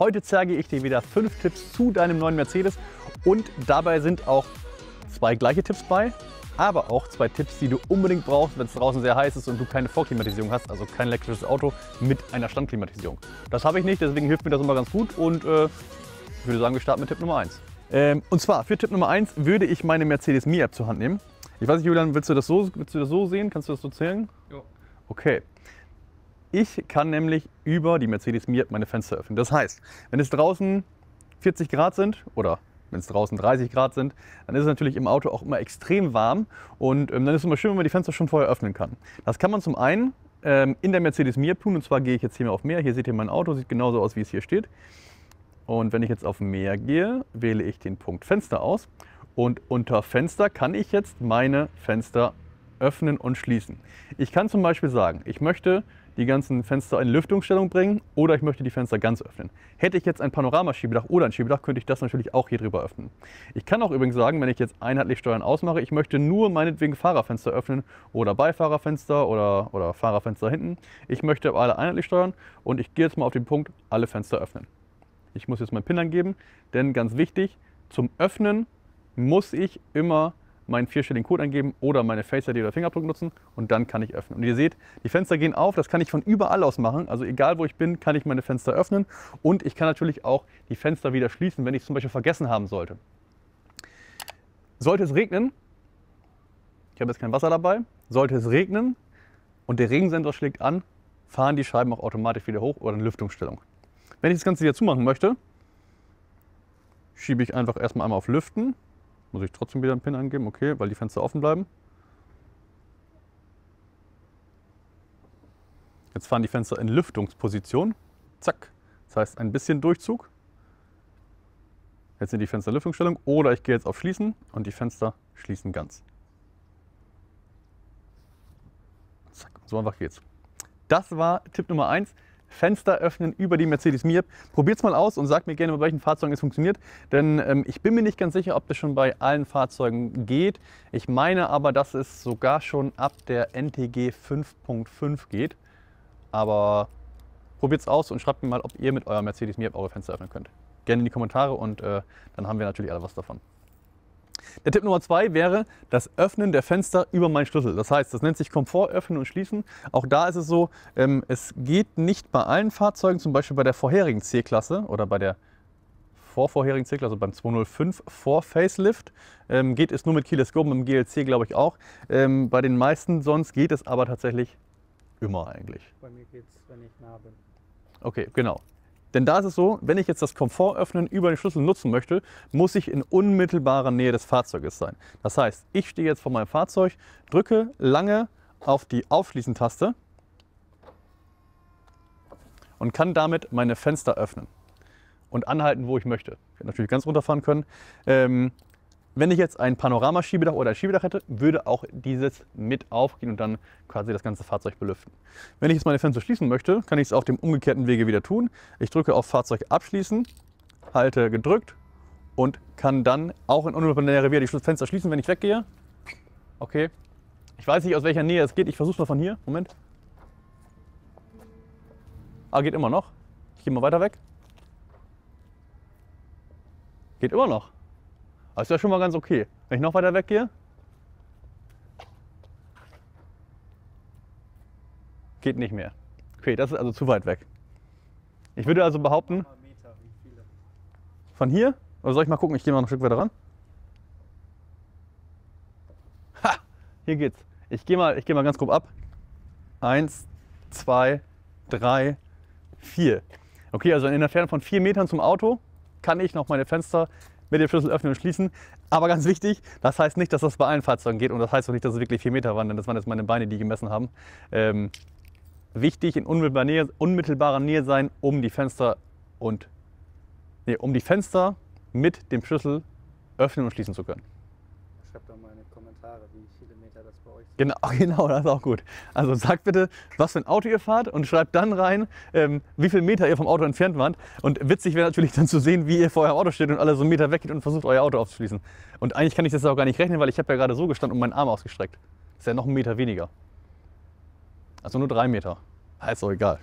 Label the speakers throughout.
Speaker 1: Heute zeige ich dir wieder fünf Tipps zu deinem neuen Mercedes und dabei sind auch zwei gleiche Tipps bei, aber auch zwei Tipps, die du unbedingt brauchst, wenn es draußen sehr heiß ist und du keine Vorklimatisierung hast, also kein elektrisches Auto mit einer Standklimatisierung. Das habe ich nicht, deswegen hilft mir das immer ganz gut und äh, ich würde sagen, wir starten mit Tipp Nummer eins. Ähm, und zwar für Tipp Nummer eins würde ich meine Mercedes Mi App zur Hand nehmen. Ich weiß nicht, Julian, willst du das so, willst du das so sehen? Kannst du das so zählen? Ja. Okay. Ich kann nämlich über die Mercedes Mir meine Fenster öffnen. Das heißt, wenn es draußen 40 Grad sind oder wenn es draußen 30 Grad sind, dann ist es natürlich im Auto auch immer extrem warm und ähm, dann ist es immer schön, wenn man die Fenster schon vorher öffnen kann. Das kann man zum einen ähm, in der Mercedes Mir tun und zwar gehe ich jetzt hier mal auf Meer. Hier seht ihr mein Auto, sieht genauso aus, wie es hier steht. Und wenn ich jetzt auf Meer gehe, wähle ich den Punkt Fenster aus und unter Fenster kann ich jetzt meine Fenster öffnen und schließen. Ich kann zum Beispiel sagen, ich möchte die ganzen Fenster in Lüftungsstellung bringen oder ich möchte die Fenster ganz öffnen. Hätte ich jetzt ein Panoramaschiebedach oder ein Schiebedach, könnte ich das natürlich auch hier drüber öffnen. Ich kann auch übrigens sagen, wenn ich jetzt einheitlich Steuern ausmache, ich möchte nur meinetwegen Fahrerfenster öffnen oder Beifahrerfenster oder, oder Fahrerfenster hinten. Ich möchte alle einheitlich steuern und ich gehe jetzt mal auf den Punkt, alle Fenster öffnen. Ich muss jetzt meinen PIN angeben, denn ganz wichtig, zum Öffnen muss ich immer meinen vierstelligen Code eingeben oder meine Face ID oder Fingerabdruck nutzen und dann kann ich öffnen. Und ihr seht, die Fenster gehen auf, das kann ich von überall aus machen. Also egal wo ich bin, kann ich meine Fenster öffnen und ich kann natürlich auch die Fenster wieder schließen, wenn ich zum Beispiel vergessen haben sollte. Sollte es regnen, ich habe jetzt kein Wasser dabei, sollte es regnen und der Regensensor schlägt an, fahren die Scheiben auch automatisch wieder hoch oder in Lüftungsstellung. Wenn ich das Ganze wieder zumachen möchte, schiebe ich einfach erstmal einmal auf Lüften muss ich trotzdem wieder einen PIN angeben? Okay, weil die Fenster offen bleiben. Jetzt fahren die Fenster in Lüftungsposition. Zack. Das heißt ein bisschen Durchzug. Jetzt sind die Fenster in Lüftungsstellung. Oder ich gehe jetzt auf Schließen und die Fenster schließen ganz. Zack. So einfach geht's. Das war Tipp Nummer 1. Fenster öffnen über die Mercedes Mir. Probiert es mal aus und sagt mir gerne, bei welchen Fahrzeugen es funktioniert, denn ähm, ich bin mir nicht ganz sicher, ob das schon bei allen Fahrzeugen geht. Ich meine aber, dass es sogar schon ab der NTG 5.5 geht. Aber probiert es aus und schreibt mir mal, ob ihr mit eurem Mercedes Mir eure Fenster öffnen könnt. Gerne in die Kommentare und äh, dann haben wir natürlich alle was davon. Der Tipp Nummer zwei wäre das Öffnen der Fenster über meinen Schlüssel. Das heißt, das nennt sich Komfort öffnen und schließen. Auch da ist es so, ähm, es geht nicht bei allen Fahrzeugen, zum Beispiel bei der vorherigen C-Klasse oder bei der vorvorherigen Zyklus, also beim 205 vor Facelift, ähm, geht es nur mit Keyless Go, im GLC glaube ich auch. Ähm, bei den meisten sonst geht es aber tatsächlich immer eigentlich. Bei mir geht es, wenn ich nah bin. Okay, genau. Denn da ist es so, wenn ich jetzt das Komfortöffnen über den Schlüssel nutzen möchte, muss ich in unmittelbarer Nähe des Fahrzeuges sein. Das heißt, ich stehe jetzt vor meinem Fahrzeug, drücke lange auf die Aufschließen-Taste und kann damit meine Fenster öffnen und anhalten, wo ich möchte. Ich hätte natürlich ganz runterfahren können. Ähm, wenn ich jetzt ein Panoramaschiebedach oder ein Schiebedach hätte, würde auch dieses mit aufgehen und dann quasi das ganze Fahrzeug belüften. Wenn ich jetzt meine Fenster schließen möchte, kann ich es auf dem umgekehrten Wege wieder tun. Ich drücke auf Fahrzeug abschließen, halte gedrückt und kann dann auch in unmittelbarer Nähe die Fenster schließen, wenn ich weggehe. Okay. Ich weiß nicht, aus welcher Nähe es geht. Ich versuche es mal von hier. Moment. Ah, geht immer noch. Ich gehe mal weiter weg. Geht immer noch. Aber ist ja schon mal ganz okay. Wenn ich noch weiter weggehe, geht nicht mehr. Okay, das ist also zu weit weg. Ich würde also behaupten, von hier? Oder soll ich mal gucken? Ich gehe mal ein Stück weiter ran. Ha! Hier geht's. Ich gehe mal, geh mal ganz grob ab. Eins, zwei, drei, vier. Okay, also in der Entfernung von vier Metern zum Auto kann ich noch meine Fenster mit dem Schlüssel öffnen und schließen. Aber ganz wichtig, das heißt nicht, dass das bei allen Fahrzeugen geht und das heißt auch nicht, dass es wirklich 4 Meter waren, denn das waren jetzt meine Beine, die gemessen haben. Ähm, wichtig in unmittelbarer Nähe, unmittelbarer Nähe sein, um die Fenster und nee, um die Fenster mit dem Schlüssel öffnen und schließen zu können. Schreibt doch mal in die Kommentare, wie ich
Speaker 2: euch. Genau, genau,
Speaker 1: das ist auch gut. Also sagt bitte, was für ein Auto ihr fahrt und schreibt dann rein, ähm, wie viel Meter ihr vom Auto entfernt wart. Und witzig wäre natürlich dann zu sehen, wie ihr vor eurem Auto steht und alle so einen Meter weggeht und versucht, euer Auto aufzuschließen. Und eigentlich kann ich das auch gar nicht rechnen, weil ich habe ja gerade so gestanden und meinen Arm ausgestreckt. Das ist ja noch einen Meter weniger. Also nur drei Meter. Ist auch egal.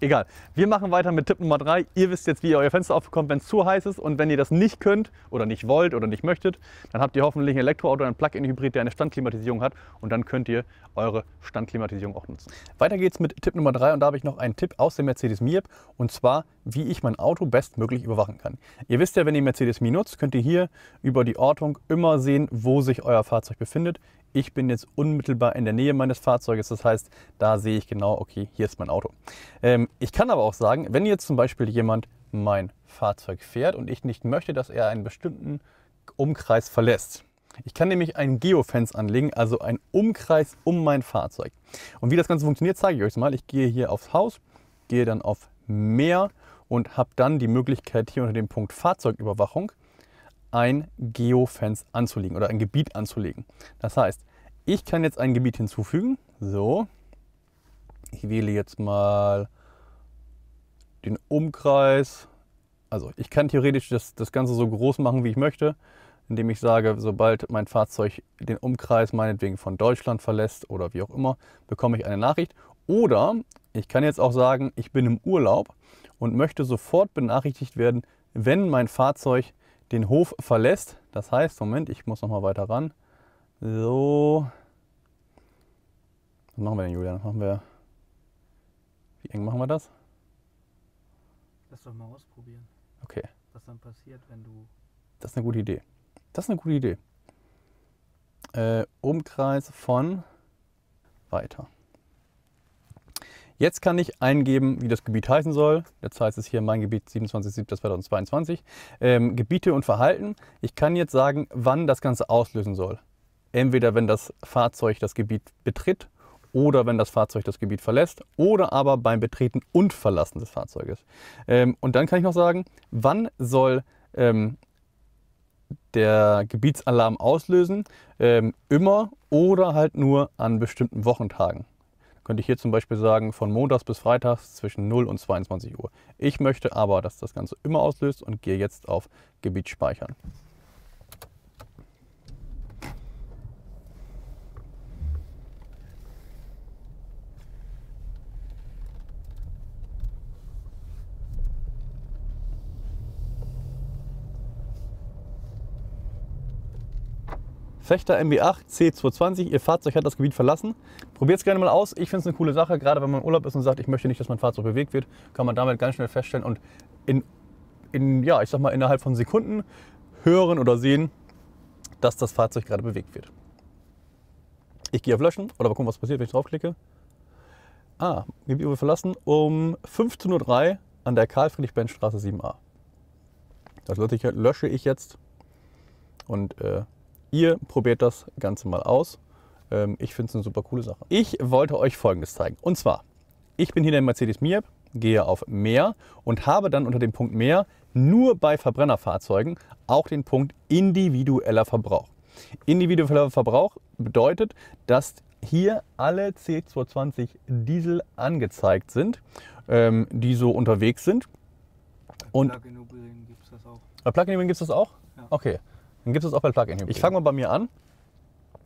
Speaker 1: Egal. Wir machen weiter mit Tipp Nummer 3. Ihr wisst jetzt, wie ihr euer Fenster aufbekommt, wenn es zu heiß ist. Und wenn ihr das nicht könnt oder nicht wollt oder nicht möchtet, dann habt ihr hoffentlich ein Elektroauto, oder ein Plug-in-Hybrid, der eine Standklimatisierung hat. Und dann könnt ihr eure Standklimatisierung auch nutzen. Weiter geht's mit Tipp Nummer 3. Und da habe ich noch einen Tipp aus dem Mercedes MIEB. Und zwar, wie ich mein Auto bestmöglich überwachen kann. Ihr wisst ja, wenn ihr Mercedes Mi nutzt, könnt ihr hier über die Ortung immer sehen, wo sich euer Fahrzeug befindet. Ich bin jetzt unmittelbar in der Nähe meines Fahrzeuges, das heißt, da sehe ich genau, okay, hier ist mein Auto. Ähm, ich kann aber auch sagen, wenn jetzt zum Beispiel jemand mein Fahrzeug fährt und ich nicht möchte, dass er einen bestimmten Umkreis verlässt. Ich kann nämlich ein Geofence anlegen, also einen Umkreis um mein Fahrzeug. Und wie das Ganze funktioniert, zeige ich euch mal. Ich gehe hier aufs Haus, gehe dann auf Mehr und habe dann die Möglichkeit hier unter dem Punkt Fahrzeugüberwachung ein Geofence anzulegen oder ein Gebiet anzulegen. Das heißt, ich kann jetzt ein Gebiet hinzufügen. So, ich wähle jetzt mal den Umkreis. Also ich kann theoretisch das, das Ganze so groß machen, wie ich möchte, indem ich sage, sobald mein Fahrzeug den Umkreis meinetwegen von Deutschland verlässt oder wie auch immer, bekomme ich eine Nachricht. Oder ich kann jetzt auch sagen, ich bin im Urlaub und möchte sofort benachrichtigt werden, wenn mein Fahrzeug den Hof verlässt. Das heißt, Moment, ich muss nochmal weiter ran. So. Was machen wir denn, Julian? Machen wir. Wie eng machen wir das? Lass doch mal ausprobieren. Okay. Was dann passiert, wenn du. Das ist eine gute Idee. Das ist eine gute Idee. Äh, Umkreis von weiter. Jetzt kann ich eingeben, wie das Gebiet heißen soll. Jetzt heißt es hier mein Gebiet 27.07.2022. Ähm, Gebiete und Verhalten. Ich kann jetzt sagen, wann das Ganze auslösen soll. Entweder wenn das Fahrzeug das Gebiet betritt oder wenn das Fahrzeug das Gebiet verlässt oder aber beim Betreten und Verlassen des Fahrzeuges. Ähm, und dann kann ich noch sagen, wann soll ähm, der Gebietsalarm auslösen, ähm, immer oder halt nur an bestimmten Wochentagen könnte ich hier zum Beispiel sagen, von montags bis freitags zwischen 0 und 22 Uhr. Ich möchte aber, dass das Ganze immer auslöst und gehe jetzt auf Gebiet speichern. Fechter MB8 C220. Ihr Fahrzeug hat das Gebiet verlassen. Probiert es gerne mal aus. Ich finde es eine coole Sache, gerade wenn man im Urlaub ist und sagt, ich möchte nicht, dass mein Fahrzeug bewegt wird, kann man damit ganz schnell feststellen und in, in ja, ich sag mal, innerhalb von Sekunden hören oder sehen, dass das Fahrzeug gerade bewegt wird. Ich gehe auf Löschen oder mal gucken, was passiert, wenn ich draufklicke. Ah, Gebiet wurde verlassen um 15.03 Uhr an der Karl-Friedrich-Benz-Straße 7a. Das lösche ich jetzt und äh, Ihr probiert das Ganze mal aus. Ähm, ich finde es eine super coole Sache. Ich wollte euch Folgendes zeigen. Und zwar, ich bin hier in der Mercedes Miab, gehe auf Mehr und habe dann unter dem Punkt Mehr nur bei Verbrennerfahrzeugen auch den Punkt individueller Verbrauch. Individueller Verbrauch bedeutet, dass hier alle C220 Diesel angezeigt sind, ähm, die so unterwegs sind. Und Plug-in Hybrid gibt es das auch. Bei äh, Plug-in Hybrid gibt es das auch? Ja. Okay. Dann gibt es auch bei Plug-in-Hybriden. Ich fange mal bei mir an.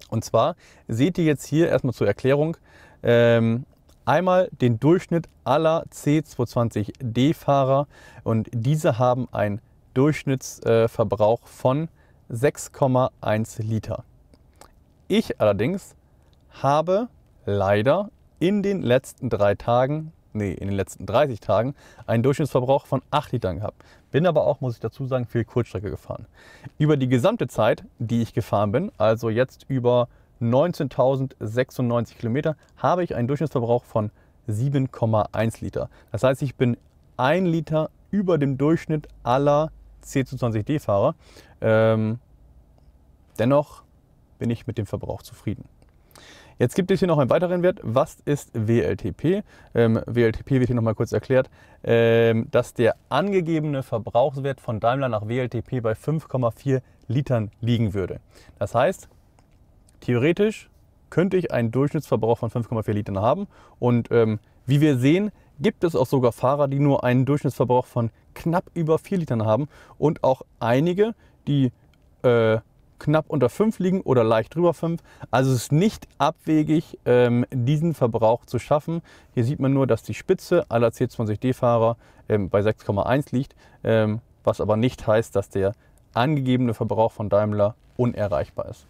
Speaker 1: Und zwar seht ihr jetzt hier erstmal zur Erklärung ähm, einmal den Durchschnitt aller C220D-Fahrer und diese haben einen Durchschnittsverbrauch äh, von 6,1 Liter. Ich allerdings habe leider in den letzten drei Tagen nee, in den letzten 30 Tagen einen Durchschnittsverbrauch von 8 Litern gehabt. Bin aber auch, muss ich dazu sagen, viel Kurzstrecke gefahren. Über die gesamte Zeit, die ich gefahren bin, also jetzt über 19.096 Kilometer, habe ich einen Durchschnittsverbrauch von 7,1 Liter. Das heißt, ich bin 1 Liter über dem Durchschnitt aller C220D-Fahrer. Ähm, dennoch bin ich mit dem Verbrauch zufrieden. Jetzt gibt es hier noch einen weiteren Wert. Was ist WLTP? Ähm, WLTP wird hier nochmal kurz erklärt, ähm, dass der angegebene Verbrauchswert von Daimler nach WLTP bei 5,4 Litern liegen würde. Das heißt, theoretisch könnte ich einen Durchschnittsverbrauch von 5,4 Litern haben. Und ähm, wie wir sehen, gibt es auch sogar Fahrer, die nur einen Durchschnittsverbrauch von knapp über 4 Litern haben und auch einige, die äh, knapp unter 5 liegen oder leicht drüber 5. Also es ist nicht abwegig, ähm, diesen Verbrauch zu schaffen. Hier sieht man nur, dass die Spitze aller C20D-Fahrer ähm, bei 6,1 liegt, ähm, was aber nicht heißt, dass der angegebene Verbrauch von Daimler unerreichbar ist.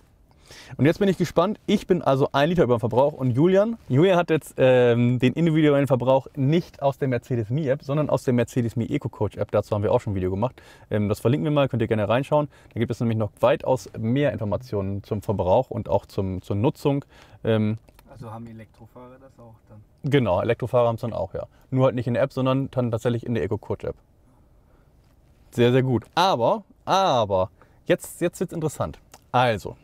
Speaker 1: Und jetzt bin ich gespannt. Ich bin also ein Liter über dem Verbrauch und Julian, Julian hat jetzt ähm, den individuellen Verbrauch nicht aus der Mercedes Me App, sondern aus der Mercedes Me Eco Coach App. Dazu haben wir auch schon ein Video gemacht. Ähm, das verlinken wir mal, könnt ihr gerne reinschauen. Da gibt es nämlich noch weitaus mehr Informationen zum Verbrauch und auch zum, zur Nutzung. Ähm, also haben Elektrofahrer das auch dann? Genau, Elektrofahrer haben es dann auch, ja. Nur halt nicht in der App, sondern dann tatsächlich in der Eco Coach App. Sehr, sehr gut. Aber, aber, jetzt, jetzt wird es interessant. Also,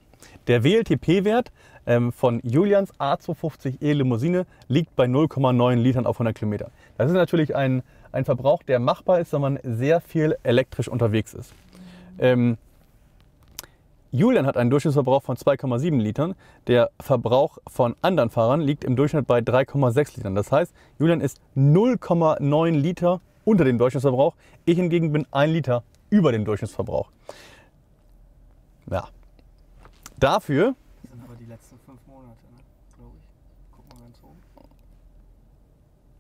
Speaker 1: der WLTP-Wert ähm, von Julians A250e Limousine liegt bei 0,9 Litern auf 100 Kilometer. Das ist natürlich ein, ein Verbrauch, der machbar ist, wenn man sehr viel elektrisch unterwegs ist. Ähm, Julian hat einen Durchschnittsverbrauch von 2,7 Litern. Der Verbrauch von anderen Fahrern liegt im Durchschnitt bei 3,6 Litern. Das heißt, Julian ist 0,9 Liter unter dem Durchschnittsverbrauch. Ich hingegen bin 1 Liter über dem Durchschnittsverbrauch. Ja, Dafür. Das sind aber die letzten fünf Monate, ne? glaube ich. Guck mal ganz oben.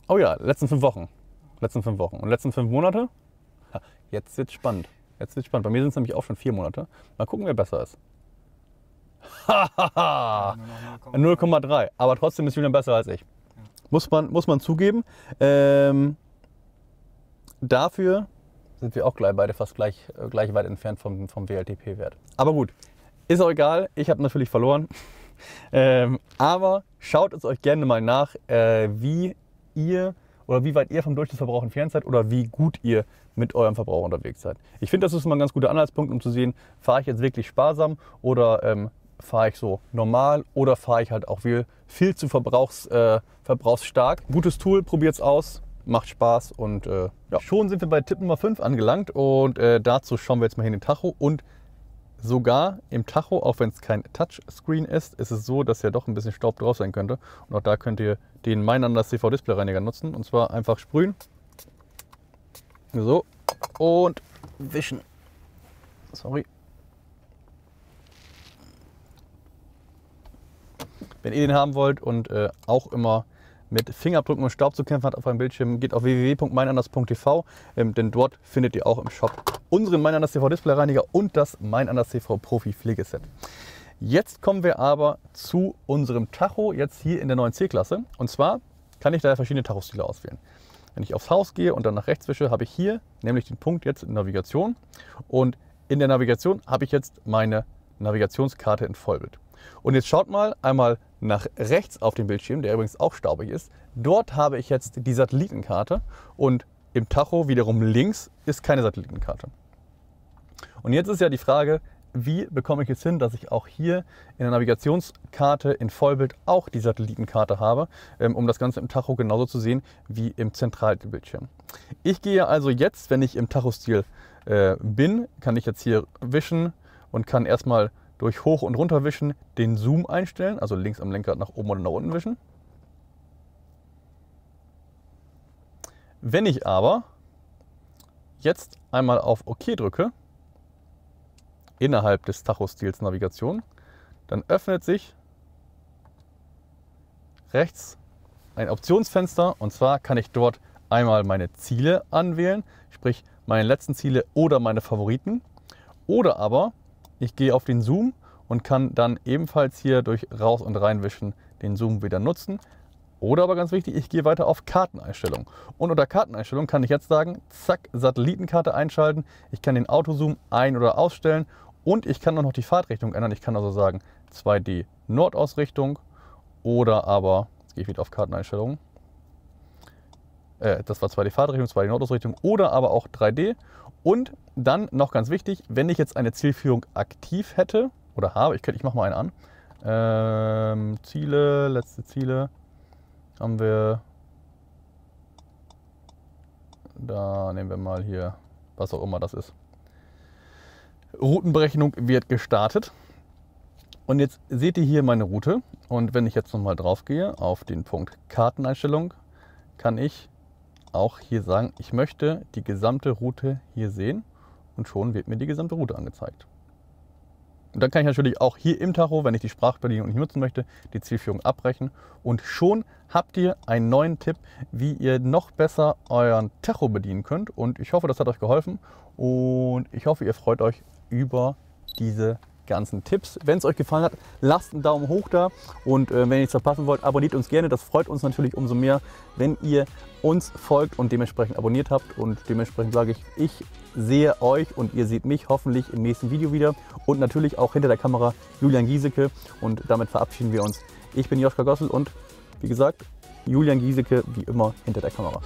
Speaker 1: Oh ja, letzten fünf Wochen. Letzten fünf Wochen. Und letzten fünf Monate? Ha, jetzt wird's spannend. Jetzt wird's spannend. Bei mir sind es nämlich auch schon vier Monate. Mal gucken, wer besser ist. Hahaha! 0,3. Aber trotzdem ist Julian besser als ich. Ja. Muss, man, muss man zugeben. Ähm, dafür sind wir auch gleich beide fast gleich, äh, gleich weit entfernt vom, vom WLTP-Wert. Aber gut, ist auch egal, ich habe natürlich verloren. Ähm, aber schaut es euch gerne mal nach, äh, wie ihr oder wie weit ihr vom Durchschnittsverbrauch entfernt seid oder wie gut ihr mit eurem Verbrauch unterwegs seid. Ich finde, das ist mal ein ganz guter Anhaltspunkt, um zu sehen, fahre ich jetzt wirklich sparsam oder ähm, fahre ich so normal oder fahre ich halt auch viel, viel zu verbrauchs, äh, verbrauchsstark. Gutes Tool, probiert es aus, macht Spaß und äh, ja. schon sind wir bei Tipp Nummer 5 angelangt und äh, dazu schauen wir jetzt mal hier in den Tacho und Sogar im Tacho, auch wenn es kein Touchscreen ist, ist es so, dass ja doch ein bisschen Staub drauf sein könnte. Und auch da könnt ihr den Mein Anlass CV Display Reiniger nutzen. Und zwar einfach sprühen. So. Und wischen. Sorry. Wenn ihr den haben wollt und äh, auch immer mit Fingerabdrücken und Staub zu kämpfen hat auf einem Bildschirm, geht auf www.meinanders.tv, ähm, denn dort findet ihr auch im Shop unseren Meinanders TV Displayreiniger und das Meinanders TV Profi Pflegeset. Jetzt kommen wir aber zu unserem Tacho, jetzt hier in der neuen C-Klasse. Und zwar kann ich da verschiedene Tachostile auswählen. Wenn ich aufs Haus gehe und dann nach rechts wische, habe ich hier nämlich den Punkt jetzt Navigation. Und in der Navigation habe ich jetzt meine Navigationskarte in Vollbild. Und jetzt schaut mal einmal nach rechts auf den Bildschirm, der übrigens auch staubig ist. Dort habe ich jetzt die Satellitenkarte und im Tacho wiederum links ist keine Satellitenkarte. Und jetzt ist ja die Frage, wie bekomme ich es hin, dass ich auch hier in der Navigationskarte in Vollbild auch die Satellitenkarte habe, ähm, um das Ganze im Tacho genauso zu sehen wie im Zentralbildschirm. Ich gehe also jetzt, wenn ich im Tacho-Stil äh, bin, kann ich jetzt hier wischen und kann erstmal durch Hoch- und Runterwischen den Zoom einstellen, also links am Lenkrad nach oben oder nach unten wischen. Wenn ich aber jetzt einmal auf OK drücke, innerhalb des Tachostils Navigation, dann öffnet sich rechts ein Optionsfenster und zwar kann ich dort einmal meine Ziele anwählen, sprich meine letzten Ziele oder meine Favoriten oder aber ich gehe auf den Zoom und kann dann ebenfalls hier durch Raus- und Reinwischen den Zoom wieder nutzen. Oder aber ganz wichtig, ich gehe weiter auf Karteneinstellungen. Und unter Karteneinstellungen kann ich jetzt sagen, zack, Satellitenkarte einschalten. Ich kann den Autozoom ein- oder ausstellen und ich kann auch noch die Fahrtrichtung ändern. Ich kann also sagen 2D Nordausrichtung oder aber, jetzt gehe ich wieder auf Karteneinstellungen, äh, das war 2D Fahrtrichtung, 2D Nordausrichtung oder aber auch 3D. Und dann noch ganz wichtig, wenn ich jetzt eine Zielführung aktiv hätte oder habe, ich, ich mache mal eine an. Ähm, Ziele, letzte Ziele haben wir. Da nehmen wir mal hier, was auch immer das ist. Routenberechnung wird gestartet. Und jetzt seht ihr hier meine Route. Und wenn ich jetzt nochmal drauf gehe auf den Punkt Karteneinstellung, kann ich auch hier sagen, ich möchte die gesamte Route hier sehen und schon wird mir die gesamte Route angezeigt. Und dann kann ich natürlich auch hier im Tacho, wenn ich die Sprachbedienung nicht nutzen möchte, die Zielführung abbrechen. Und schon habt ihr einen neuen Tipp, wie ihr noch besser euren Tacho bedienen könnt. Und ich hoffe, das hat euch geholfen. Und ich hoffe, ihr freut euch über diese ganzen Tipps. Wenn es euch gefallen hat, lasst einen Daumen hoch da und äh, wenn ihr nichts verpassen wollt, abonniert uns gerne. Das freut uns natürlich umso mehr, wenn ihr uns folgt und dementsprechend abonniert habt. Und dementsprechend sage ich, ich sehe euch und ihr seht mich hoffentlich im nächsten Video wieder und natürlich auch hinter der Kamera Julian Giesecke und damit verabschieden wir uns. Ich bin Joschka Gossel und wie gesagt, Julian Giesecke wie immer hinter der Kamera.